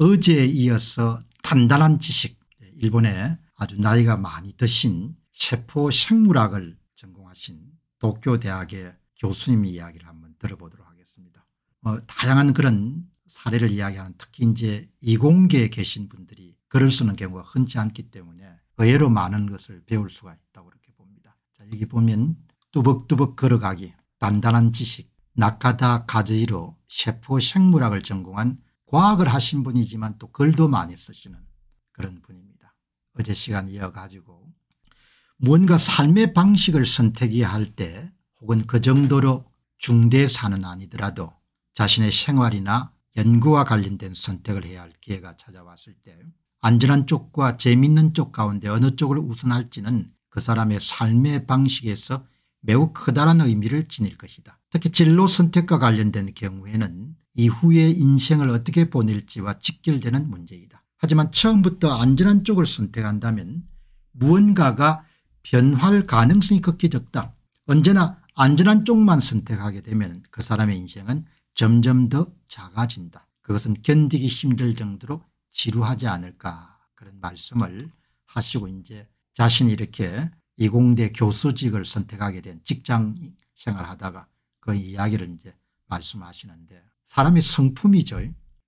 어제에 이어서 단단한 지식 일본에 아주 나이가 많이 드신 세포생물학을 전공하신 도쿄대학의 교수님이 이야기를 한번 들어보도록 하겠습니다. 어, 다양한 그런 사례를 이야기하는 특히 이제 이공계에 계신 분들이 글을 쓰는 경우가 흔치 않기 때문에 의외로 많은 것을 배울 수가 있다고 그렇게 봅니다. 자, 여기 보면 뚜벅뚜벅 걸어가기, 단단한 지식, 나카다 가즈이로 세포생물학을 전공한 과학을 하신 분이지만 또 글도 많이 쓰시는 그런 분입니다. 어제 시간 이어가지고 무가 삶의 방식을 선택해야 할 때 혹은 그 정도로 중대사는 아니더라도 자신의 생활이나 연구와 관련된 선택을 해야 할 기회가 찾아왔을 때 안전한 쪽과 재미있는쪽 가운데 어느 쪽을 우선할지는 그 사람의 삶의 방식에서 매우 커다란 의미를 지닐 것이다. 특히 진로 선택과 관련된 경우에는 이후의 인생을 어떻게 보낼지와 직결되는 문제이다. 하지만 처음부터 안전한 쪽을 선택한다면 무언가가 변화할 가능성이 극히 적다. 언제나 안전한 쪽만 선택하게 되면 그 사람의 인생은 점점 더 작아진다. 그것은 견디기 힘들 정도로 지루하지 않을까 그런 말씀을 하시고 이제 자신이 이렇게 이공대 교수직을 선택하게 된 직장 생활하다가 그 이야기를 이제 말씀하시는데 사람의 성품이죠.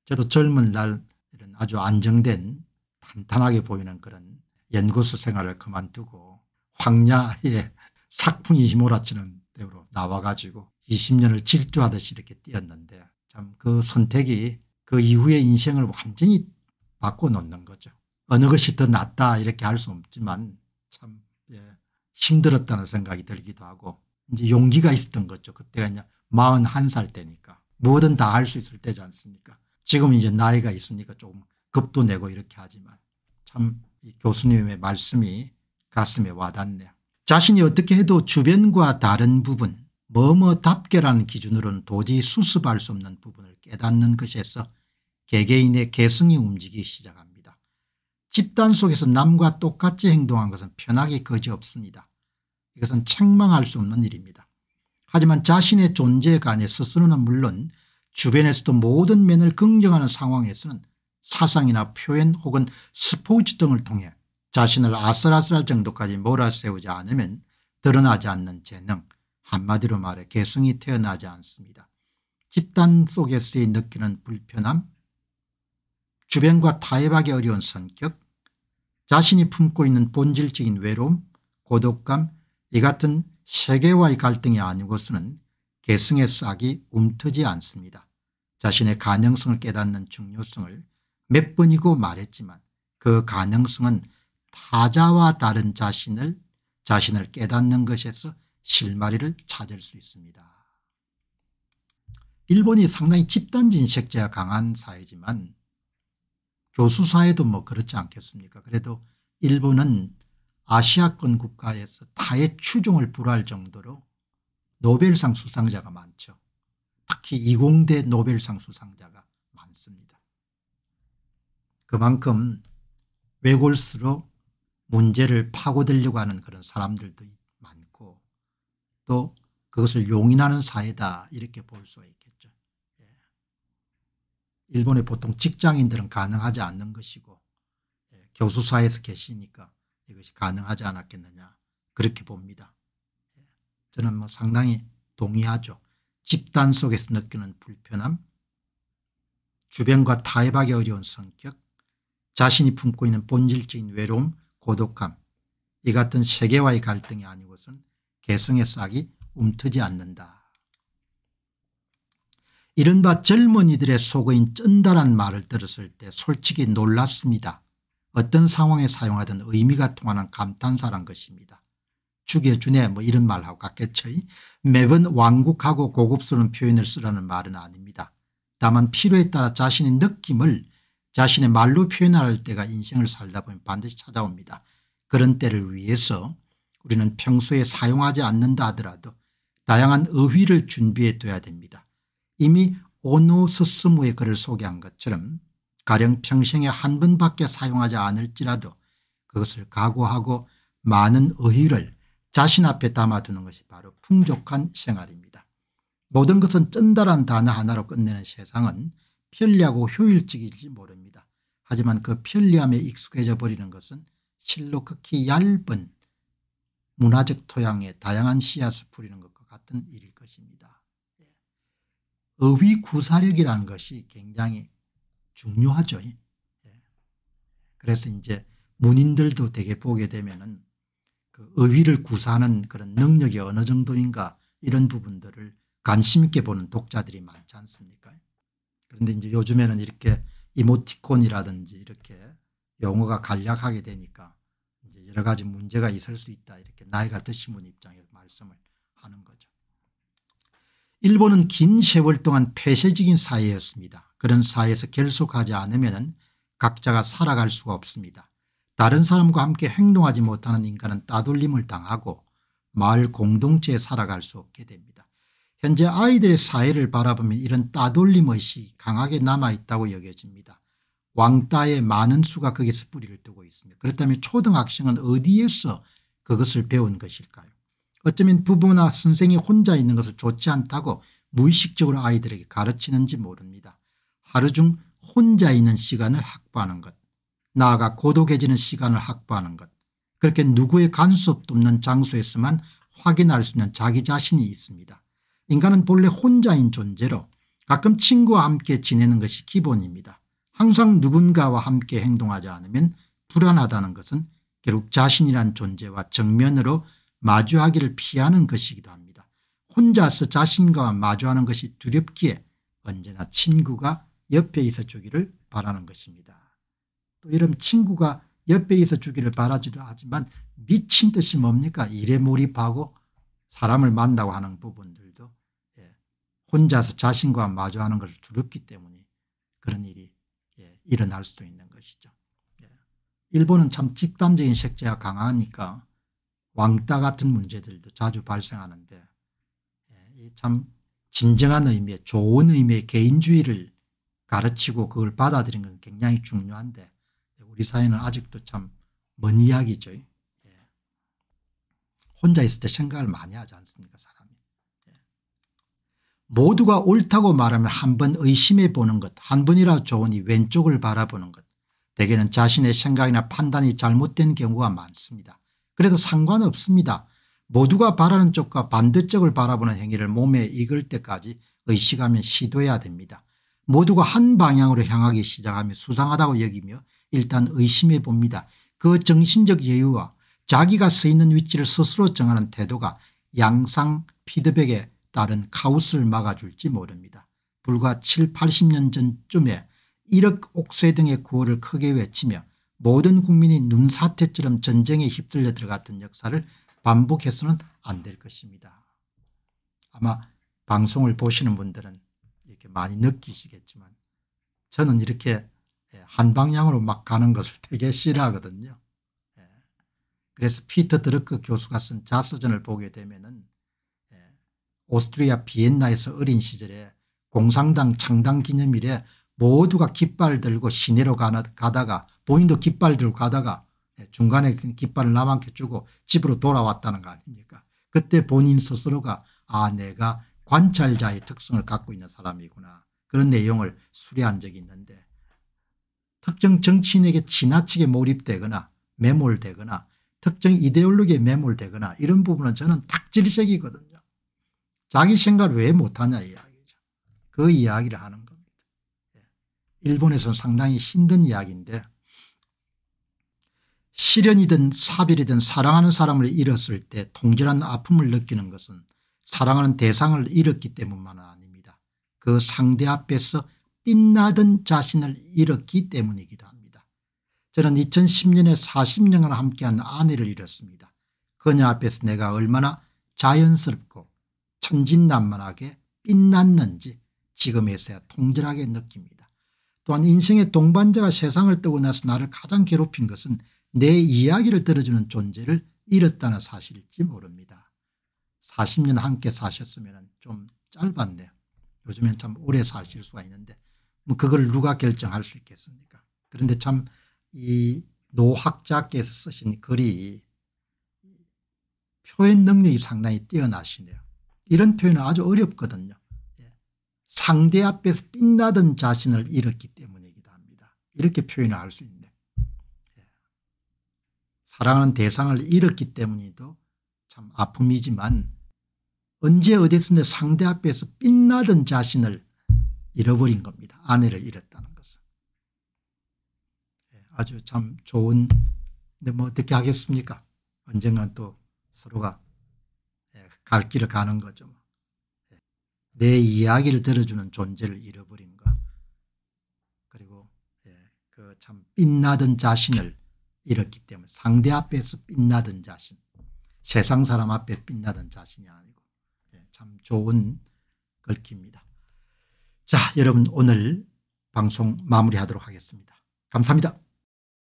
저도 젊은 날 이런 아주 안정된 탄탄하게 보이는 그런 연구소 생활을 그만두고 황야에 삭풍이 휘몰아치는 때로 나와가지고 20년을 질주하듯이 이렇게 뛰었는데 참 그 선택이 그 이후의 인생을 완전히 바꿔놓는 거죠. 어느 것이 더 낫다 이렇게 할 수 없지만 참 예, 힘들었다는 생각이 들기도 하고 이제 용기가 있었던 거죠. 그때가 41살 때니까. 뭐든 다 할 수 있을 때지 않습니까 지금 이제 나이가 있으니까 조금 겁도 내고 이렇게 하지만 참 교수님의 말씀이 가슴에 와닿네요. 자신이 어떻게 해도 주변과 다른 부분 뭐뭐답게라는 기준으로는 도저히 수습할 수 없는 부분을 깨닫는 것에서 개개인의 개성이 움직이기 시작합니다. 집단 속에서 남과 똑같이 행동한 것은 편하게 거지 없습니다. 이것은 책망할 수 없는 일입니다. 하지만 자신의 존재관에 스스로는 물론 주변에서도 모든 면을 긍정하는 상황에서는 사상이나 표현 혹은 스포츠 등을 통해 자신을 아슬아슬할 정도까지 몰아세우지 않으면 드러나지 않는 재능 한마디로 말해 개성이 태어나지 않습니다. 집단 속에서의 느끼는 불편함 주변과 타협하기 어려운 성격 자신이 품고 있는 본질적인 외로움 고독감 이 같은 세계와의 갈등이 아니고서는 계승의 싹이 움트지 않습니다. 자신의 가능성을 깨닫는 중요성을 몇 번이고 말했지만 그 가능성은 타자와 다른 자신을 자신을 깨닫는 것에서 실마리를 찾을 수 있습니다. 일본이 상당히 집단 진색제가 강한 사회지만 교수사회도 뭐 그렇지 않겠습니까 그래도 일본은 아시아권 국가에서 다의 추종을 불할 정도로 노벨상 수상자가 많죠. 특히 이공대 노벨상 수상자가 많습니다. 그만큼 외골수로 문제를 파고들려고 하는 그런 사람들도 많고 또 그것을 용인하는 사회다 이렇게 볼 수가 있겠죠. 예. 일본의 보통 직장인들은 가능하지 않는 것이고 예. 교수사에서 계시니까 이것이 가능하지 않았겠느냐 그렇게 봅니다. 예. 저는 뭐 상당히 동의하죠. 집단 속에서 느끼는 불편함, 주변과 타협하기 어려운 성격, 자신이 품고 있는 본질적인 외로움, 고독감 이 같은 세계와의 갈등이 아니고선 개성의 싹이 움트지 않는다. 이른바 젊은이들의 속어인 쩐다란 말을 들었을 때 솔직히 놀랐습니다. 어떤 상황에 사용하든 의미가 통하는 감탄사란 것입니다. 죽여 주네 뭐 이런 말하고 같겠죠. 매번 완곡하고 고급스러운 표현을 쓰라는 말은 아닙니다. 다만 필요에 따라 자신의 느낌을 자신의 말로 표현할 때가 인생을 살다 보면 반드시 찾아옵니다. 그런 때를 위해서 우리는 평소에 사용하지 않는다 하더라도 다양한 어휘를 준비해 둬야 됩니다. 이미 오노스스무의 글을 소개한 것처럼 가령 평생에 한 번밖에 사용하지 않을지라도 그것을 각오하고 많은 의의를 자신 앞에 담아두는 것이 바로 풍족한 생활입니다. 모든 것은 쩐다란 단어 하나로 끝내는 세상은 편리하고 효율적일지 모릅니다. 하지만 그 편리함에 익숙해져 버리는 것은 실로 극히 얇은 문화적 토양에 다양한 씨앗을 뿌리는 것과 같은 일일 것입니다. 의위구사력이라는 것이 굉장히 중요하죠. 예. 그래서 이제 문인들도 되게 보게 되면은 그 의의를 구사하는 그런 능력이 어느 정도인가 이런 부분들을 관심 있게 보는 독자들이 많지 않습니까? 그런데 이제 요즘에는 이렇게 이모티콘이라든지 이렇게 용어가 간략하게 되니까 이제 여러 가지 문제가 있을 수 있다 이렇게 나이가 드신 분 입장에서 말씀을 하는 거죠. 일본은 긴 세월 동안 폐쇄적인 사회였습니다. 그런 사회에서 결속하지 않으면 각자가 살아갈 수가 없습니다. 다른 사람과 함께 행동하지 못하는 인간은 따돌림을 당하고 마을 공동체에 살아갈 수 없게 됩니다. 현재 아이들의 사회를 바라보면 이런 따돌림 의식이 강하게 남아있다고 여겨집니다. 왕따의 많은 수가 거기서 뿌리를 두고 있습니다. 그렇다면 초등학생은 어디에서 그것을 배운 것일까요 어쩌면 부부나 선생이 혼자 있는 것을 좋지 않다고 무의식적으로 아이들에게 가르치는지 모릅니다. 하루 중 혼자 있는 시간을 확보하는 것, 나아가 고독해지는 시간을 확보하는 것, 그렇게 누구의 간섭도 없는 장소에서만 확인할 수 있는 자기 자신이 있습니다. 인간은 본래 혼자인 존재로 가끔 친구와 함께 지내는 것이 기본입니다. 항상 누군가와 함께 행동하지 않으면 불안하다는 것은 결국 자신이란 존재와 정면으로 마주하기를 피하는 것이기도 합니다. 혼자서 자신과 마주하는 것이 두렵기에 언제나 친구가 옆에 있어 주기를 바라는 것입니다. 또 이런 친구가 옆에 있어 주기를 바라지도 하지만 미친 듯이 뭡니까? 일에 몰입하고 사람을 만나고 하는 부분들도 예, 혼자서 자신과 마주하는 것을 두렵기 때문에 그런 일이 예, 일어날 수도 있는 것이죠. 예. 일본은 참 집단적인 색채가 강하니까 왕따 같은 문제들도 자주 발생하는데 예, 참 진정한 의미의 좋은 의미의 개인주의를 가르치고 그걸 받아들인 건 굉장히 중요한데 우리 사회는 아직도 참 먼 이야기죠. 예. 혼자 있을 때 생각을 많이 하지 않습니까 사람이. 예. 모두가 옳다고 말하면 한 번 의심해 보는 것, 한 번이라 도 좋으니 왼쪽을 바라보는 것. 대개는 자신의 생각이나 판단이 잘못된 경우가 많습니다. 그래도 상관없습니다. 모두가 바라는 쪽과 반대쪽을 바라보는 행위를 몸에 익을 때까지 의식하며 시도해야 됩니다. 모두가 한 방향으로 향하기 시작하며 수상하다고 여기며 일단 의심해 봅니다. 그 정신적 여유와 자기가 서 있는 위치를 스스로 정하는 태도가 양상 피드백에 따른 카우스를 막아줄지 모릅니다. 불과 7, 80년 전쯤에 1억 옥쇄 등의 구호를 크게 외치며 모든 국민이 눈사태처럼 전쟁에 휩쓸려 들어갔던 역사를 반복해서는 안 될 것입니다. 아마 방송을 보시는 분들은 이렇게 많이 느끼시겠지만 저는 이렇게 예, 한 방향으로 막 가는 것을 되게 싫어하거든요. 예. 그래서 피터 드러크 교수가 쓴 자서전을 보게 되면은 예, 오스트리아 비엔나에서 어린 시절에 공산당 창당 기념일에 모두가 깃발 들고 시내로 가다가 본인도 깃발 들고 가다가 예, 중간에 그 깃발을 남한테 주고 집으로 돌아왔다는 거 아닙니까 그때 본인 스스로가 아 내가 관찰자의 특성을 갖고 있는 사람이구나 그런 내용을 수리한 적이 있는데 특정 정치인에게 지나치게 몰입되거나 매몰되거나 특정 이데올로기에 매몰되거나 이런 부분은 저는 탁질색이거든요. 자기 생각을 왜 못하냐 이야기죠. 그 이야기를 하는 겁니다. 예. 일본에서는 상당히 힘든 이야기인데 실연이든 사별이든 사랑하는 사람을 잃었을 때 통절한 아픔을 느끼는 것은 사랑하는 대상을 잃었기 때문만은 아닙니다. 그 상대 앞에서 빛나던 자신을 잃었기 때문이기도 합니다. 저는 2010년에 40년을 함께한 아내를 잃었습니다. 그녀 앞에서 내가 얼마나 자연스럽고 천진난만하게 빛났는지 지금에서야 통절하게 느낍니다. 또한 인생의 동반자가 세상을 뜨고 나서 나를 가장 괴롭힌 것은 내 이야기를 들어주는 존재를 잃었다는 사실일지 모릅니다. 40년 함께 사셨으면 좀 짧았네요. 요즘엔 참 오래 사실 수가 있는데 뭐 그걸 누가 결정할 수 있겠습니까 그런데 참 이 노학자께서 쓰신 글이 표현 능력이 상당히 뛰어나시네요. 이런 표현은 아주 어렵거든요. 예. 상대 앞에서 빛나던 자신을 잃었기 때문이기도 합니다. 이렇게 표현을 할 수 있는 사랑하는 대상을 잃었기 때문이도 참 아픔이지만 언제 어디서든 상대 앞에서 빛나던 자신을 잃어버린 겁니다. 아내를 잃었다는 것은. 예, 아주 참 좋은 근데 뭐 어떻게 하겠습니까? 언젠간 또 서로가 예, 갈 길을 가는 거죠. 뭐. 예, 내 이야기를 들어주는 존재를 잃어버린 것. 그리고 그 참 빛나던 자신을 잃었기 때문에 상대 앞에서 빛나던 자신 세상 사람 앞에 빛나던 자신이 아니고 네, 참 좋은 글귀입니다. 자 여러분 오늘 방송 마무리하도록 하겠습니다. 감사합니다.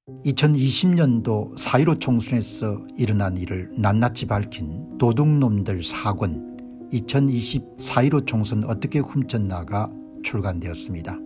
2020년도 사1로 총선에서 일어난 일을 낱낱이 밝힌 도둑놈들 사권 2020 사1로 총선 어떻게 훔쳤나가 출간되었습니다.